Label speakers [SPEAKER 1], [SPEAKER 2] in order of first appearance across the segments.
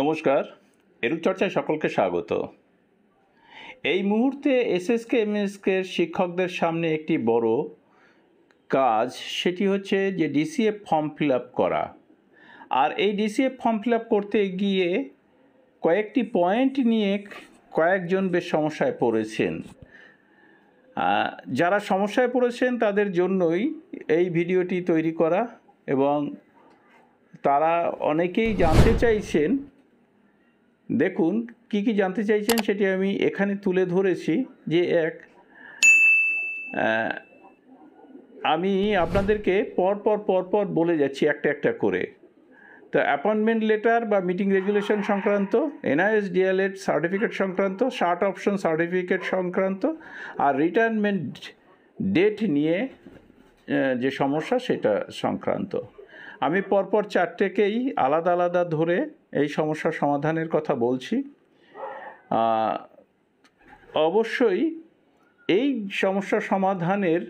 [SPEAKER 1] নমস্কার এরূপ চর্চায় সকলকে স্বাগত এই মুহূর্তে এসএসকে এমএসকে শিক্ষকদের সামনে একটি বড় কাজ সেটি হচ্ছে যে ডিসিএ ফর্ম ফিল আপ করা আর এই ডিসিএ ফর্ম ফিল আপ করতে গিয়ে কয়েকটি পয়েন্ট নিয়ে কয়েকজন বেশ সমস্যায় পড়েছেন যারা সমস্যায় পড়েছেন তাদের জন্যই এই ভিডিওটি তৈরি করা এবং তারা অনেকেই জানতে চাইছেন দেখুন কি কি জানতে চাইছেন সেটি আমি এখানে তুলে ধরেছি যে এক আমি আপনাদেরকে পর পর পর পর বলে যাচ্ছি একটা একটা করে তো অ্যাপয়েন্টমেন্ট লেটার বা মিটিং রেজুলেশন সংক্রান্ত এনআইএস ডিএলএড সার্টিফিকেট সংক্রান্ত শার্ট অপশন সার্টিফিকেট সংক্রান্ত আর রিটায়ারমেন্ট ডেট নিয়ে যে সমস্যা সেটা সংক্রান্ত আমি পরপর চারটেকেই আলাদা আলাদা ধরে এই সমস্যা সমাধানের কথা বলছি অবশ্যই এই সমস্যা সমাধানের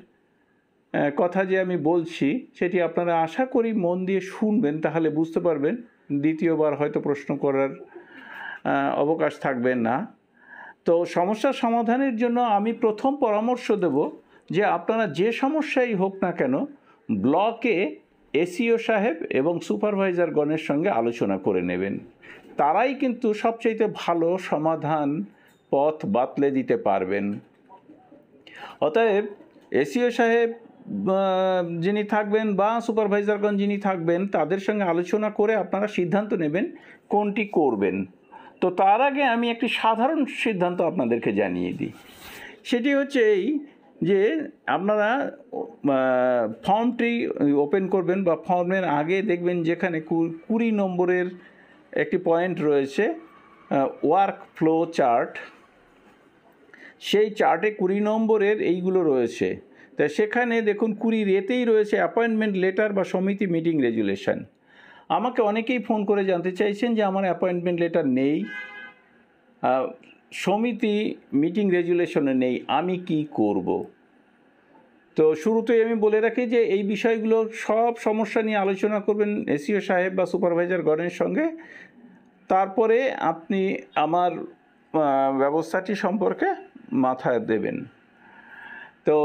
[SPEAKER 1] কথা যে আমি বলছি সেটি আপনারা আশা করি মন দিয়ে শুনবেন তাহলে বুঝতে পারবেন দ্বিতীয়বার হয়তো প্রশ্ন করার অবকাশ থাকবে না তো সমস্যা সমাধানের জন্য আমি প্রথম পরামর্শ দেব যে আপনারা যে সমস্যাই হোক না কেন ব্লকে এসিও সাহেব এবং সুপারভাইজারগণের সঙ্গে আলোচনা করে নেবেন তারাই কিন্তু সবচাইতে ভালো সমাধান পথ বাতলে দিতে পারবেন অতএব এসিও সাহেব যিনি থাকবেন বা সুপারভাইজারগণ যিনি থাকবেন তাদের সঙ্গে আলোচনা করে আপনারা সিদ্ধান্ত নেবেন কোনটি করবেন তো তার আগে আমি একটি সাধারণ সিদ্ধান্ত আপনাদেরকে জানিয়ে দিই সেটি হচ্ছে এই যে আপনারা ফর্মটি ওপেন করবেন বা ফর্মের আগে দেখবেন যেখানে কুড়ি নম্বরের একটি পয়েন্ট রয়েছে ওয়ার্ক ফ্লো চার্ট সেই চার্টে কুড়ি নম্বরের এইগুলো রয়েছে তা সেখানে দেখুন কুড়ি রেতেই রয়েছে অ্যাপয়েন্টমেন্ট লেটার বা সমিতি মিটিং রেজুলেশন আমাকে অনেকেই ফোন করে জানতে চাইছেন যে আমার অ্যাপয়েন্টমেন্ট লেটার নেই সমিতি মিটিং রেজুলেশনে নেই আমি কি করব। তো শুরুতেই আমি বলে রাখি যে এই বিষয়গুলো সব সমস্যা নিয়ে আলোচনা করবেন এসিও সাহেব বা সুপারভাইজার গণের সঙ্গে তারপরে আপনি আমার ব্যবস্থাটি সম্পর্কে মাথায় দেবেন তো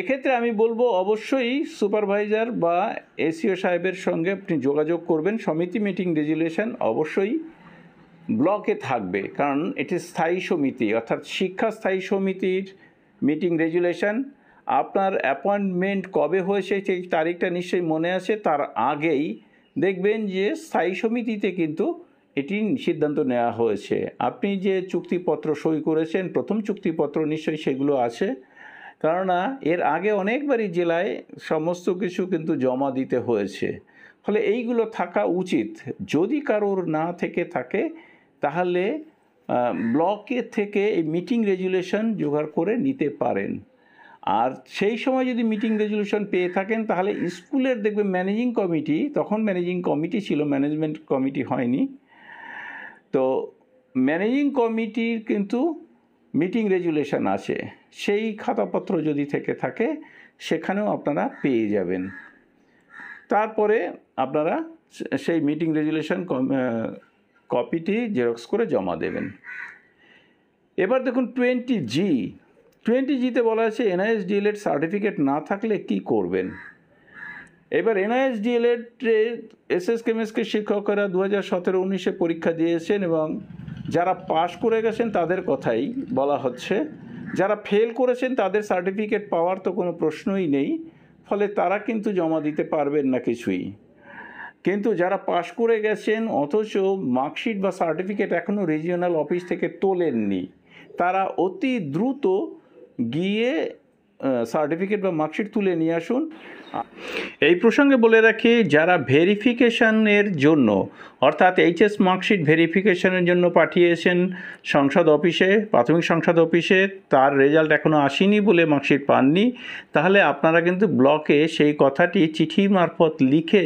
[SPEAKER 1] এক্ষেত্রে আমি বলবো অবশ্যই সুপারভাইজার বা এসিও সাহেবের সঙ্গে আপনি যোগাযোগ করবেন সমিতি মিটিং রেজুলেশন অবশ্যই ব্লকে থাকবে কারণ এটি স্থায়ী সমিতি অর্থাৎ শিক্ষা স্থায়ী সমিতির মিটিং রেজুলেশন আপনার অ্যাপয়েন্টমেন্ট কবে হয়েছে সেই তারিখটা নিশ্চয়ই মনে আছে তার আগেই দেখবেন যে স্থায়ী সমিতিতে কিন্তু এটি সিদ্ধান্ত নেওয়া হয়েছে আপনি যে চুক্তিপত্র সই করেছেন প্রথম চুক্তিপত্র নিশ্চয়ই সেগুলো আছে কেননা এর আগে অনেকবারই জেলায় সমস্ত কিছু কিন্তু জমা দিতে হয়েছে ফলে এইগুলো থাকা উচিত যদি কারোর না থেকে থাকে তাহলে ব্লকে থেকে এই মিটিং রেজুলেশন জোগাড় করে নিতে পারেন আর সেই সময় যদি মিটিং রেজুলেশন পেয়ে থাকেন তাহলে স্কুলের দেখবে ম্যানেজিং কমিটি তখন ম্যানেজিং কমিটি ছিল ম্যানেজমেন্ট কমিটি হয়নি তো ম্যানেজিং কমিটির কিন্তু মিটিং রেজুলেশন আছে সেই খাতাপত্র যদি থেকে থাকে সেখানেও আপনারা পেয়ে যাবেন তারপরে আপনারা সেই মিটিং রেজুলেশন কপিটি জেরক্স করে জমা দেবেন এবার দেখুন টোয়েন্টি জি টোয়েন্টি জিতে বলা আছে এনআইএস ডিএলএড সার্টিফিকেট না থাকলে কি করবেন এবার এনআইএস ডিএলএড এস এস কেমএসকে শিক্ষকরা দু হাজার সতেরো উনিশে পরীক্ষা দিয়েছেন এবং যারা পাশ করে গেছেন তাদের কথাই বলা হচ্ছে যারা ফেল করেছেন তাদের সার্টিফিকেট পাওয়ার তো কোনো প্রশ্নই নেই ফলে তারা কিন্তু জমা দিতে পারবেন না কিছুই কিন্তু যারা পাশ করে গেছেন অথচ মার্কশিট বা সার্টিফিকেট এখনও রিজিওনাল অফিস থেকে তোলেননি তারা অতি দ্রুত গিয়ে সার্টিফিকেট বা মার্কশিট তুলে নিয়ে আসুন এই প্রসঙ্গে বলে রাখি যারা ভেরিফিকেশানের জন্য অর্থাৎ এইচএস মার্কশিট ভেরিফিকেশানের জন্য পাঠিয়েছেন সংসদ অফিসে প্রাথমিক সংসদ অফিসে তার রেজাল্ট এখনও আসেনি বলে মার্কশিট পাননি তাহলে আপনারা কিন্তু ব্লকে সেই কথাটি চিঠি মারফত লিখে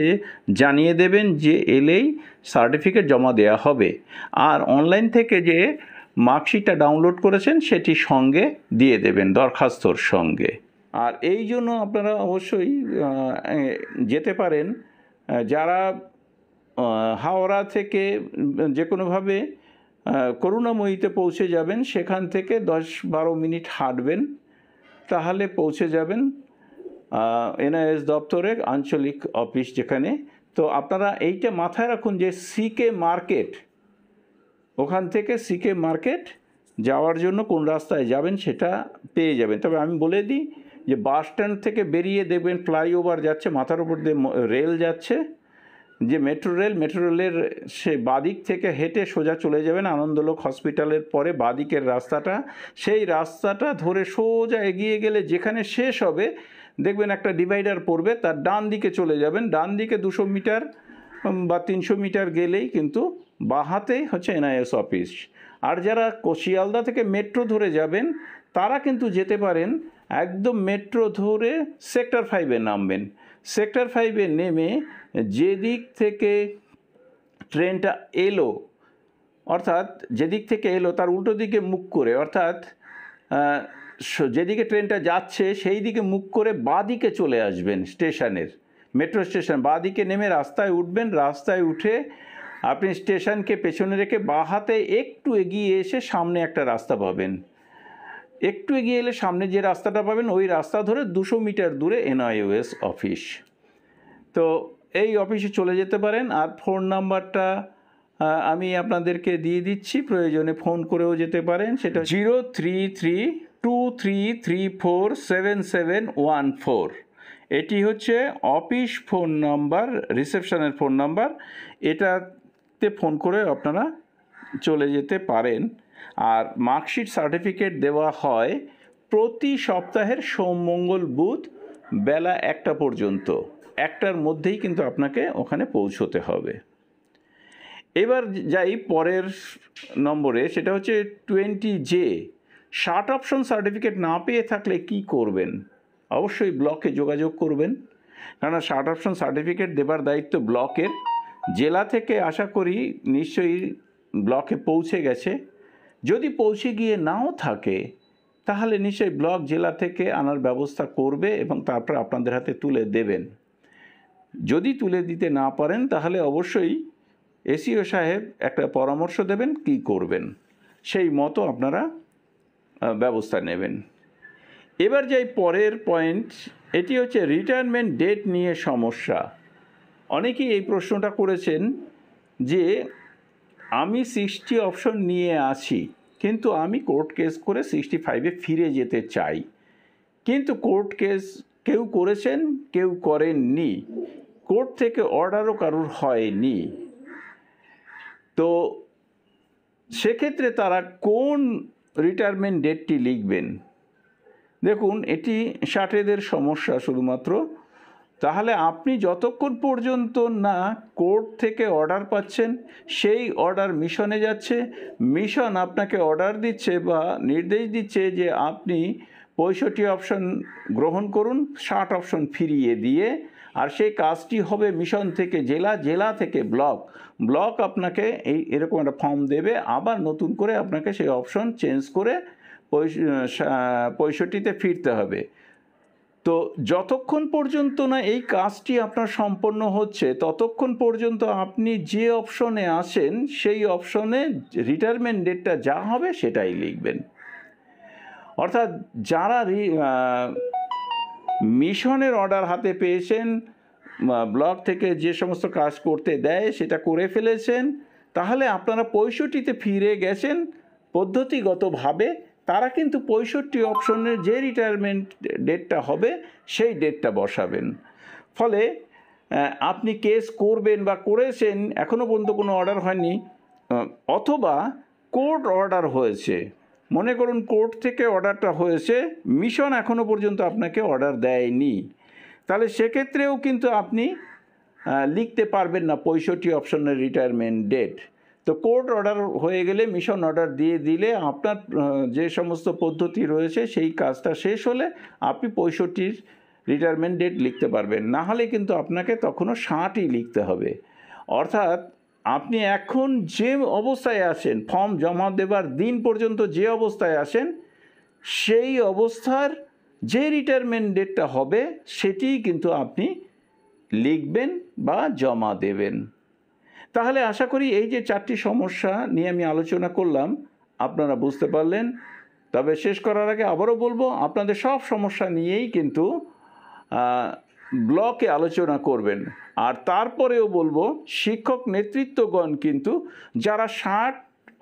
[SPEAKER 1] জানিয়ে দেবেন যে এলেই সার্টিফিকেট জমা দেয়া হবে আর অনলাইন থেকে যে মার্কশিটটা ডাউনলোড করেছেন সেটি সঙ্গে দিয়ে দেবেন দরখাস্তর সঙ্গে আর এই জন্য আপনারা অবশ্যই যেতে পারেন যারা হাওড়া থেকে যে কোনোভাবে করুণাময়ীতে পৌঁছে যাবেন সেখান থেকে দশ বারো মিনিট হাঁটবেন তাহলে পৌঁছে যাবেন এনআইএস দপ্তরের আঞ্চলিক অফিস যেখানে তো আপনারা এইটা মাথায় রাখুন যে সিকে মার্কেট ওখান থেকে সিকে মার্কেট যাওয়ার জন্য কোন রাস্তায় যাবেন সেটা পেয়ে যাবেন তবে আমি বলে দিই যে বাস স্ট্যান্ড থেকে বেরিয়ে দেখবেন ফ্লাইওভার যাচ্ছে মাথার উপর দিয়ে রেল যাচ্ছে যে মেট্রো রেল মেট্রো রেলের সে বাদিক থেকে হেঁটে সোজা চলে যাবেন আনন্দলোক হসপিটালের পরে বাদিকের রাস্তাটা সেই রাস্তাটা ধরে সোজা এগিয়ে গেলে যেখানে শেষ হবে দেখবেন একটা ডিভাইডার পড়বে তার ডান দিকে চলে যাবেন ডান দিকে দুশো মিটার বা তিনশো মিটার গেলেই কিন্তু বা হাতেই হচ্ছে এনআইএস অফিস আর যারা কোশিয়ালদা থেকে মেট্রো ধরে যাবেন তারা কিন্তু যেতে পারেন একদম মেট্রো ধরে সেক্টর ফাইভে নামবেন সেক্টর ফাইভে নেমে যেদিক থেকে ট্রেনটা এলো অর্থাৎ যেদিক থেকে এলো তার উল্টো দিকে মুখ করে অর্থাৎ যেদিকে ট্রেনটা যাচ্ছে সেই দিকে মুখ করে বাঁ দিকে চলে আসবেন স্টেশনের মেট্রো স্টেশন বাঁ দিকে নেমে রাস্তায় উঠবেন রাস্তায় উঠে আপনি স্টেশনকে পেছনে রেখে বাঁ হাতে একটু এগিয়ে এসে সামনে একটা রাস্তা পাবেন একটু এগিয়ে এলে সামনে যে রাস্তাটা পাবেন ওই রাস্তা ধরে দুশো মিটার দূরে এনআইওএস অফিস তো এই অফিসে চলে যেতে পারেন আর ফোন নাম্বারটা আমি আপনাদেরকে দিয়ে দিচ্ছি প্রয়োজনে ফোন করেও যেতে পারেন সেটা zero three three two three three four seven seven one four এটি হচ্ছে অফিস ফোন নাম্বার রিসেপশনের ফোন নাম্বার এটা তে ফোন করে আপনারা চলে যেতে পারেন আর মার্কশিট সার্টিফিকেট দেওয়া হয় প্রতি সপ্তাহের সোম মঙ্গল বুধ বেলা একটা পর্যন্ত একটার মধ্যেই কিন্তু আপনাকে ওখানে পৌঁছতে হবে এবার যাই পরের নম্বরে সেটা হচ্ছে টোয়েন্টি জে শার্ট অপশন সার্টিফিকেট না পেয়ে থাকলে কি করবেন অবশ্যই ব্লকে যোগাযোগ করবেন কেননা শার্ট অপশন সার্টিফিকেট দেবার দায়িত্ব ব্লকের জেলা থেকে আশা করি নিশ্চয়ই ব্লকে পৌঁছে গেছে যদি পৌঁছে গিয়ে নাও থাকে তাহলে নিশ্চয়ই ব্লক জেলা থেকে আনার ব্যবস্থা করবে এবং তারপর আপনাদের হাতে তুলে দেবেন যদি তুলে দিতে না পারেন তাহলে অবশ্যই এসিও সাহেব একটা পরামর্শ দেবেন কি করবেন সেই মতো আপনারা ব্যবস্থা নেবেন এবার যাই পরের পয়েন্ট এটি হচ্ছে রিটায়ারমেন্ট ডেট নিয়ে সমস্যা অনেকেই এই প্রশ্নটা করেছেন যে আমি সিক্সটি অপশন নিয়ে আছি কিন্তু আমি কোর্ট কেস করে সিক্সটি ফাইভে ফিরে যেতে চাই কিন্তু কোর্ট কেস কেউ করেছেন কেউ করেননি কোর্ট থেকে অর্ডারও কারোর হয়নি তো সেক্ষেত্রে তারা কোন রিটায়ারমেন্ট ডেটটি লিখবেন দেখুন এটি ষাটেদের সমস্যা শুধুমাত্র তাহলে আপনি যতক্ষণ পর্যন্ত না কোর্ট থেকে অর্ডার পাচ্ছেন সেই অর্ডার মিশনে যাচ্ছে মিশন আপনাকে অর্ডার দিচ্ছে বা নির্দেশ দিচ্ছে যে আপনি পঁয়ষট্টি অপশন গ্রহণ করুন ষাট অপশন ফিরিয়ে দিয়ে আর সেই কাজটি হবে মিশন থেকে জেলা জেলা থেকে ব্লক ব্লক আপনাকে এই এরকম একটা ফর্ম দেবে আবার নতুন করে আপনাকে সেই অপশন চেঞ্জ করে পঁয়ষট্টিতে ফিরতে হবে তো যতক্ষণ পর্যন্ত না এই কাজটি আপনার সম্পন্ন হচ্ছে ততক্ষণ পর্যন্ত আপনি যে অপশনে আসেন সেই অপশনে রিটায়ারমেন্ট ডেটটা যা হবে সেটাই লিখবেন অর্থাৎ যারা মিশনের অর্ডার হাতে পেয়েছেন ব্লক থেকে যে সমস্ত কাজ করতে দেয় সেটা করে ফেলেছেন তাহলে আপনারা পঁয়ষট্টিতে ফিরে গেছেন পদ্ধতিগতভাবে তারা কিন্তু পঁয়ষট্টি অপশনের যে রিটায়ারমেন্ট ডেটটা হবে সেই ডেটটা বসাবেন ফলে আপনি কেস করবেন বা করেছেন এখনও পর্যন্ত কোনো অর্ডার হয়নি অথবা কোর্ট অর্ডার হয়েছে মনে করুন কোর্ট থেকে অর্ডারটা হয়েছে মিশন এখনও পর্যন্ত আপনাকে অর্ডার দেয়নি তাহলে সেক্ষেত্রেও কিন্তু আপনি লিখতে পারবেন না পঁয়ষট্টি অপশনের রিটায়ারমেন্ট ডেট তো কোর্ট অর্ডার হয়ে গেলে মিশন অর্ডার দিয়ে দিলে আপনার যে সমস্ত পদ্ধতি রয়েছে সেই কাজটা শেষ হলে আপনি পঁয়ষট্টির রিটায়ারমেন্ট ডেট লিখতে পারবেন না হলে কিন্তু আপনাকে তখনও ষাটই লিখতে হবে অর্থাৎ আপনি এখন যে অবস্থায় আছেন ফর্ম জমা দেবার দিন পর্যন্ত যে অবস্থায় আসেন সেই অবস্থার যে রিটায়ারমেন্ট ডেটটা হবে সেটিই কিন্তু আপনি লিখবেন বা জমা দেবেন তাহলে আশা করি এই যে চারটি সমস্যা নিয়ে আমি আলোচনা করলাম আপনারা বুঝতে পারলেন তবে শেষ করার আগে আবারও বলবো আপনাদের সব সমস্যা নিয়েই কিন্তু ব্লকে আলোচনা করবেন আর তারপরেও বলবো শিক্ষক নেতৃত্বগণ কিন্তু যারা ষাট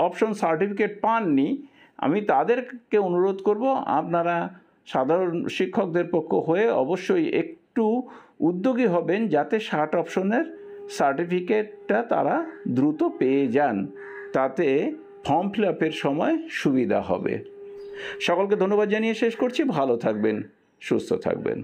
[SPEAKER 1] অপশন সার্টিফিকেট পাননি আমি তাদেরকে অনুরোধ করব আপনারা সাধারণ শিক্ষকদের পক্ষ হয়ে অবশ্যই একটু উদ্যোগী হবেন যাতে ষাট অপশনের সার্টিফিকেটটা তারা দ্রুত পেয়ে যান তাতে ফর্ম ফিল আপের সময় সুবিধা হবে সকলকে ধন্যবাদ জানিয়ে শেষ করছি ভালো থাকবেন সুস্থ থাকবেন